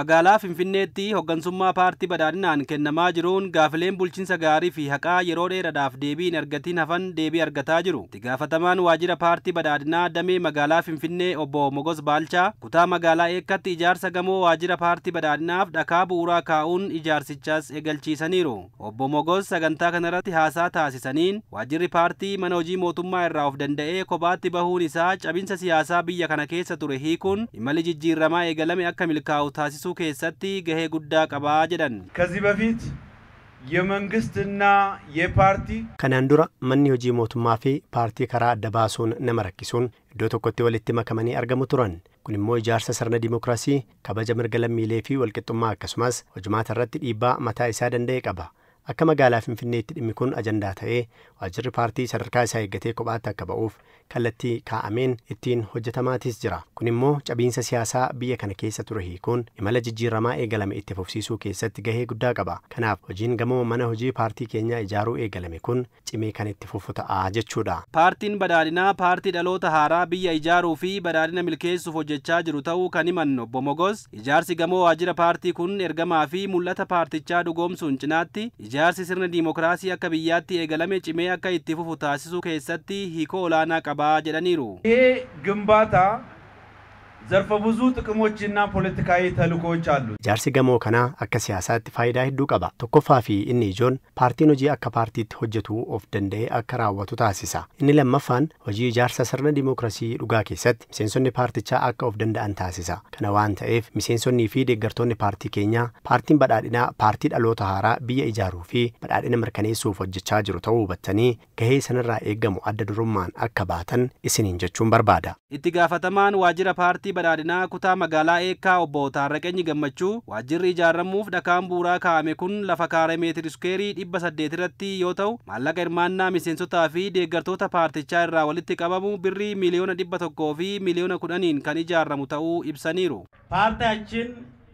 magaalaa Finfinneetti hoggansummaa paartii badhaadhinaan kennamaa jiruun gaafileen bulchiinsa gaarii fi haqaa yeroo dheeraadhaaf deebii hin argatiin hafan deebii argataa jiru. Itti gaafatamaan waajjira paartii badhaadhinaa damee magaalaa Finfinnee obbo Mogos Baalchaa kutaa magaalaa eekkatti ijaarsa gamoo waajjira paartii badhaadhinaaf dhakaa bu'uuraa kaa'uun ijaarsichas eegalchiisaniiru. Obbo Mogos sagantaa kanarratti haasaa taasisaniin waajjirri paartii mana hojii mootummaa irraa of danda'ee kophaatti bahuun isaa cabinsa siyaasaa biyya kana keessa ture hiikuun imali jijjiirramaa eegalame akka milkaa'u taasisuu cimsuu keessatti gahee guddaa qabaa jedhan ከዚህ በፊት የመንግስትና የፓርቲ ከናን ዱራ manni hojii mootummaa fi paartii karaa adda baasuun nama rakkisuun iddoo tokkotti walitti makamanii argamu turan kun immoo ijaarsa sirna dimookiraasii kabaja mirga lammiilee fi walqixxummaa akkasumas hojumaata irratti dhiibbaa mataa isaa danda'e qaba akka magaalaa Finfinneetti dhimmi kun ajandaa ta'ee waajjirri paartii sadarkaa isaa eeggatee kophaatti akka ba'uuf kallattii kaa'ameen ittiin hojjetamaatis jira. Kun immoo cabiinsa siyaasaa biyya kana keessa ture hiikuun imala jijjiiramaa eegalame itti fufsiisuu keessatti gahee guddaa qaba. Kanaaf hojiin gamoo mana hojii paartii keenyaa ijaaruu eegalame kun cimee kan itti fufu ta'a jechuudha. Paartiin badhaadhinaa paartii dhaloota haaraa biyya ijaaruu fi badhaadhina milkeessuuf hojjechaa jiru ta'uu kan himan obbo mogos ijaarsi gamoo waajjira paartii kun ergamaa fi mul'ata paartichaa dhugoomsuun cinaatti Jaarsi sirna diimokiraasii akka biyyaatti eegalame cimee akka ittifufu taasisuu keessatti hiikoo olaanaa qabaa jedhaniiru. Gimbaata ዘርፈ ብዙ ጥቅሞችና ፖለቲካዊ ተልእኮዎች አሉ። ijaarsi gamoo kanaa akka siyaasaatti faayidaa hedduu qaba. Tokkoffaa fi inni ijoon paartiin hojii akka paartiitti hojjetu of danda'ee akka raawwatu taasisa. Inni lammaffaan hojii ijaarsa sirna dimookiraasii dhugaa keessatti miseensonni paartichaa akka of danda'an taasisa. Kana waan ta'eef miseensonnii fi deeggartoonni paartii keenyaa paartiin badhaadhinaa paartii dhaloota haaraa biyya ijaaruu fi badhaadhina mirkaneessuuf hojjechaa jiru ta'uu hubattanii gahee sanarraa eeggamu adda durummaan akka baatan isiniin jechuun kamitii badhaadhinaa kutaa magaalaa Eekaa obbo Taarraqeenyi Gammachuu waajjirri ijaaramuuf dhakaan buuraa kaa'ame kun lafa kaaree meetiri iskeerii dhibba saddeet irratti yoo ta'u maallaqa hirmaannaa miseensotaa fi deeggartoota paartichaa irraa walitti qabamu birrii miiliyoona dhibba tokkoo fi miiliyoona kudhaniin kan ijaaramu ta'uu ibsaniiru.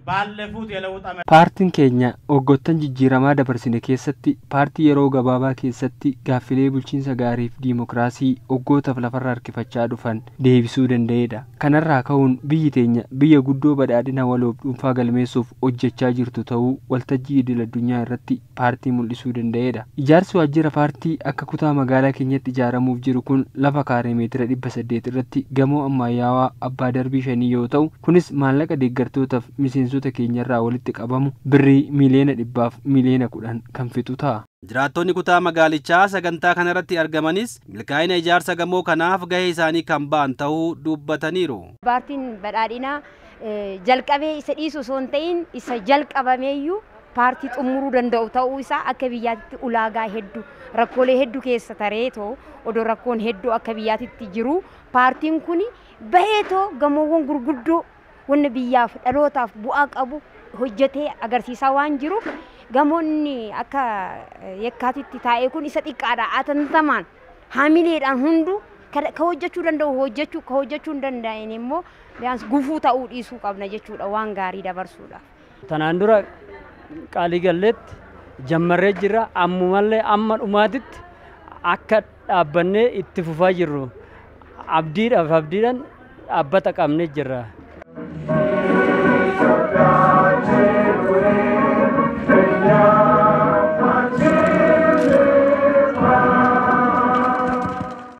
paartiin keenya hoggoottan jijjiiramaa dabarsine keessatti paartii yeroo gabaabaa keessatti gaaffilee bulchiinsa gaariif diimokiraasii hoggootaaf lafarra harkifachaa dhufan deebisuu danda'eedha kanarraa ka'uun biyyi teenya biyya guddoo badhaadhina waloof dhuunfaa galmeessuuf hojjechaa jirtu ta'uu waltajjii idil addunyaa irratti paartii mul'isuu danda'eedha ijaarsi waajjira paartii akka kutaa magaalaa keenyatti ijaaramuuf jiru kun lafa kaaree meetira dhibba irratti gamoo ammayyaawaa abbaa darbii shanii yoo ta'u kunis maallaqa deeggartootaaf miseensa baajaajota keenyarraa walitti qabamu birrii miliyoona kudhan kan ta'a. jiraattonni kutaa magaalichaa sagantaa kanarratti argamanis milkaa'ina ijaarsa gamoo kanaaf gahee isaanii kan ba'an ta'uu dubbataniiru. paartiin badhaadhinaa eh, jalqabee isa dhiisu osoo hin ta'in isa jalqabameeyyuu paartii xumuruu danda'u ta'uu isaa akka biyyaatti ulaagaa hedduu rakkoolee hedduu keessa tareetoo odoo rakkoon akka biyyaatti jiru paartiin kun baheetoo gamoowwan gurguddoo wanni biyyaaf dhalootaaf bu'aa qabu hojjetee agarsiisaa waan jiruuf gamoonni akka yakkaatitti taa'ee kun isa xiqqaadha. Atantamaan haamileedhaan hundu ka hojjechuu danda'u hojjechuu ka hojjechuu hin danda'in immoo biyaans gufuu ta'uu dhiisuu qabna jechuudha waan gaarii dabarsuudhaaf. Tanaan dura qaalii galleetti jammarree jirra ammumallee amma dhumaatitti akka dhaabbannee itti fufaa jirru abdiidhaaf abdiidhaan dhaabbata qabnee jirra.